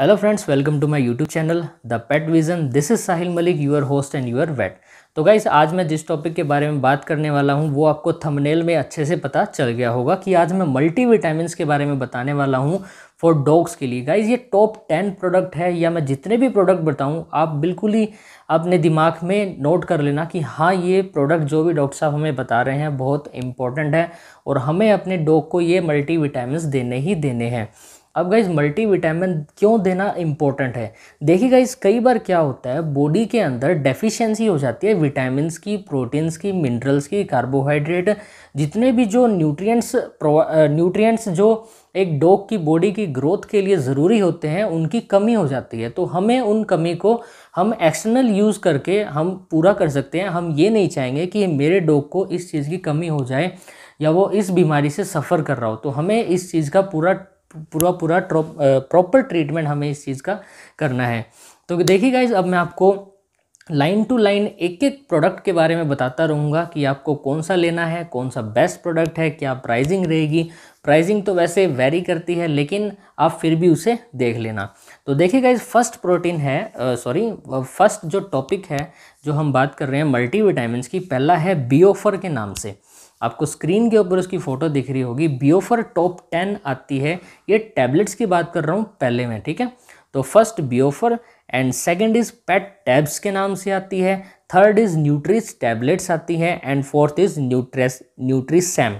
hello friends welcome to my YouTube channel the pet vision this is Sahil Malik your host and your vet तो guys आज मैं जिस topic के बारे में बात करने वाला हूँ वो आपको थंबनेल में अच्छे से पता चल गया होगा कि आज मैं मल्टी विटामिन के बारे में बताने वाला हूँ फॉर डॉग्स के लिए गाइज ये टॉप टेन प्रोडक्ट है या मैं जितने भी प्रोडक्ट बताऊँ आप बिल्कुल ही अपने दिमाग में नोट कर लेना कि हाँ ये प्रोडक्ट जो भी डॉक्टर साहब हमें बता रहे हैं बहुत इंपॉर्टेंट है और हमें अपने डॉग को ये मल्टी विटामिन देने ही देने हैं अब गाइज मल्टीविटामिन क्यों देना इम्पोर्टेंट है देखिए गाइज कई बार क्या होता है बॉडी के अंदर डेफिशिएंसी हो जाती है विटामिनस की प्रोटीन्स की मिनरल्स की कार्बोहाइड्रेट जितने भी जो न्यूट्रिएंट्स न्यूट्रिएंट्स जो एक डॉग की बॉडी की ग्रोथ के लिए ज़रूरी होते हैं उनकी कमी हो जाती है तो हमें उन कमी को हम एक्सटर्नल यूज़ करके हम पूरा कर सकते हैं हम ये नहीं चाहेंगे कि मेरे डॉग को इस चीज़ की कमी हो जाए या वो इस बीमारी से सफ़र कर रहा हो तो हमें इस चीज़ का पूरा पूरा पूरा प्रॉपर ट्रीटमेंट हमें इस चीज़ का करना है तो देखिए गाइज अब मैं आपको लाइन टू लाइन एक एक प्रोडक्ट के बारे में बताता रहूँगा कि आपको कौन सा लेना है कौन सा बेस्ट प्रोडक्ट है क्या प्राइजिंग रहेगी प्राइजिंग तो वैसे वेरी करती है लेकिन आप फिर भी उसे देख लेना तो देखिएगा इस फर्स्ट प्रोटीन है सॉरी फर्स्ट जो टॉपिक है जो हम बात कर रहे हैं मल्टीविटामिन की पहला है बियोफर के नाम से आपको स्क्रीन के ऊपर उसकी फ़ोटो दिख रही होगी बियोफर टॉप टेन आती है ये टैबलेट्स की बात कर रहा हूँ पहले में ठीक है तो first Beaphar and second is pet tabs के नाम से आती है थर्ड इज़ न्यूट्रिस टैबलेट्स आती है एंड फोर्थ इज़ न्यूट्रेस न्यूट्रिसम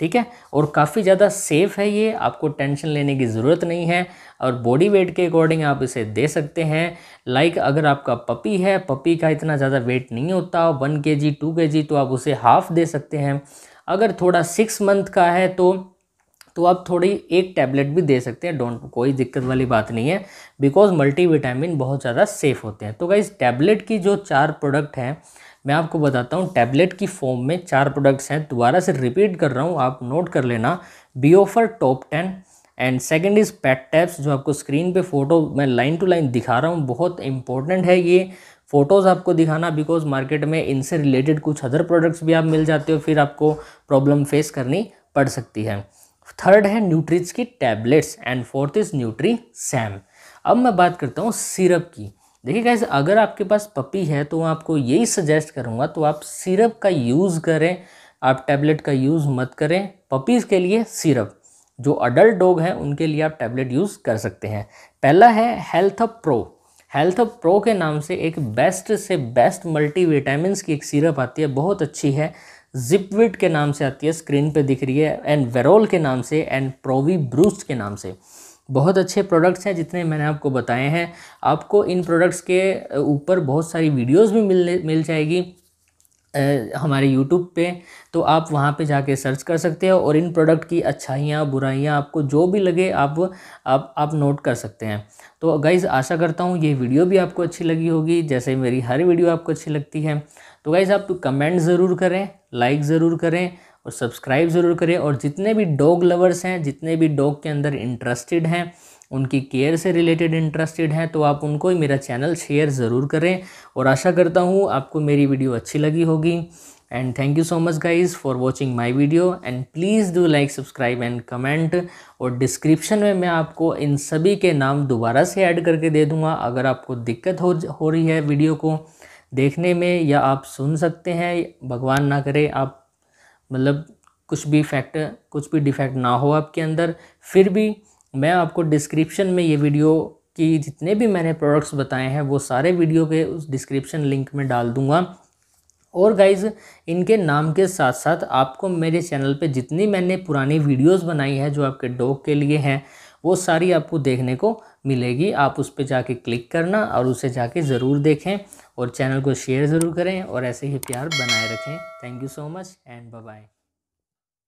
ठीक है और काफ़ी ज़्यादा सेफ़ है ये आपको टेंशन लेने की ज़रूरत नहीं है और बॉडी वेट के अकॉर्डिंग आप इसे दे सकते हैं लाइक अगर आपका पपी है पपी का इतना ज़्यादा वेट नहीं होता वन के जी टू के जी तो आप उसे हाफ़ दे सकते हैं अगर थोड़ा सिक्स मंथ का है तो तो आप थोड़ी एक टैबलेट भी दे सकते हैं डोंट कोई दिक्कत वाली बात नहीं है बिकॉज मल्टीविटामिन बहुत ज़्यादा सेफ़ होते हैं तो गाइज़ टैबलेट की जो चार प्रोडक्ट हैं मैं आपको बताता हूँ टैबलेट की फॉर्म में चार प्रोडक्ट्स हैं दोबारा से रिपीट कर रहा हूँ आप नोट कर लेना Beaphar top ten and second is pet tabs जो आपको स्क्रीन पे फ़ोटो मैं लाइन टू लाइन दिखा रहा हूँ बहुत इंपॉर्टेंट है ये फ़ोटोज़ आपको दिखाना बिकॉज मार्केट में इनसे रिलेटेड कुछ अदर प्रोडक्ट्स भी आप मिल जाते हो फिर आपको प्रॉब्लम फेस करनी पड़ सकती है थर्ड है न्यूट्रीज की टैबलेट्स एंड फोर्थ इज़ न्यूट्री सैम अब मैं बात करता हूँ सिरप की देखिए कैसे अगर आपके पास पपी है तो आपको यही सजेस्ट करूँगा तो आप सिरप का यूज़ करें आप टैबलेट का यूज़ मत करें पपीज़ के लिए सिरप जो अडल्ट डॉग हैं उनके लिए आप टैबलेट यूज़ कर सकते हैं पहला है हेल्थ प्रो हेल्थ प्रो के नाम से एक बेस्ट से बेस्ट मल्टीविटामिन की एक सिरप आती है बहुत अच्छी है जिपविट के नाम से आती है स्क्रीन पे दिख रही है एंड वेरोल के नाम से एंड प्रोवी ब्रूस्ट के नाम से बहुत अच्छे प्रोडक्ट्स हैं जितने मैंने आपको बताए हैं आपको इन प्रोडक्ट्स के ऊपर बहुत सारी वीडियोस भी मिलने मिल जाएगी हमारे यूट्यूब पे तो आप वहाँ पे जाके सर्च कर सकते हैं और इन प्रोडक्ट की अच्छाइयाँ बुराइयाँ आपको जो भी लगे आप आप आप नोट कर सकते हैं तो गाइज़ आशा करता हूँ ये वीडियो भी आपको अच्छी लगी होगी जैसे मेरी हर वीडियो आपको अच्छी लगती है तो गाइज़ आप कमेंट ज़रूर करें लाइक ज़रूर करें और सब्सक्राइब ज़रूर करें और जितने भी डॉग लवर्स हैं जितने भी डॉग के अंदर इंटरेस्टेड हैं उनकी केयर से रिलेटेड इंटरेस्टेड हैं तो आप उनको ही मेरा चैनल शेयर ज़रूर करें और आशा करता हूँ आपको मेरी वीडियो अच्छी लगी होगी and thank you so much guys for watching my video and please do like subscribe and comment और डिस्क्रिप्शन में मैं आपको इन सभी के नाम दोबारा से ऐड करके दे दूँगा अगर आपको दिक्कत हो हो रही है वीडियो को देखने में या आप सुन सकते हैं भगवान ना करे आप मतलब कुछ भी फैक्ट कुछ भी डिफेक्ट ना हो आपके अंदर फिर भी मैं आपको डिस्क्रिप्शन में ये वीडियो की जितने भी मैंने प्रोडक्ट्स बताए हैं वो सारे वीडियो के उस डिस्क्रिप्शन लिंक में डाल दूँगा और गाइज इनके नाम के साथ साथ आपको मेरे चैनल पे जितनी मैंने पुरानी वीडियोस बनाई है जो आपके डॉग के लिए हैं वो सारी आपको देखने को मिलेगी आप उस पर जाके क्लिक करना और उसे जाके ज़रूर देखें और चैनल को शेयर ज़रूर करें और ऐसे ही प्यार बनाए रखें thank you so much and bye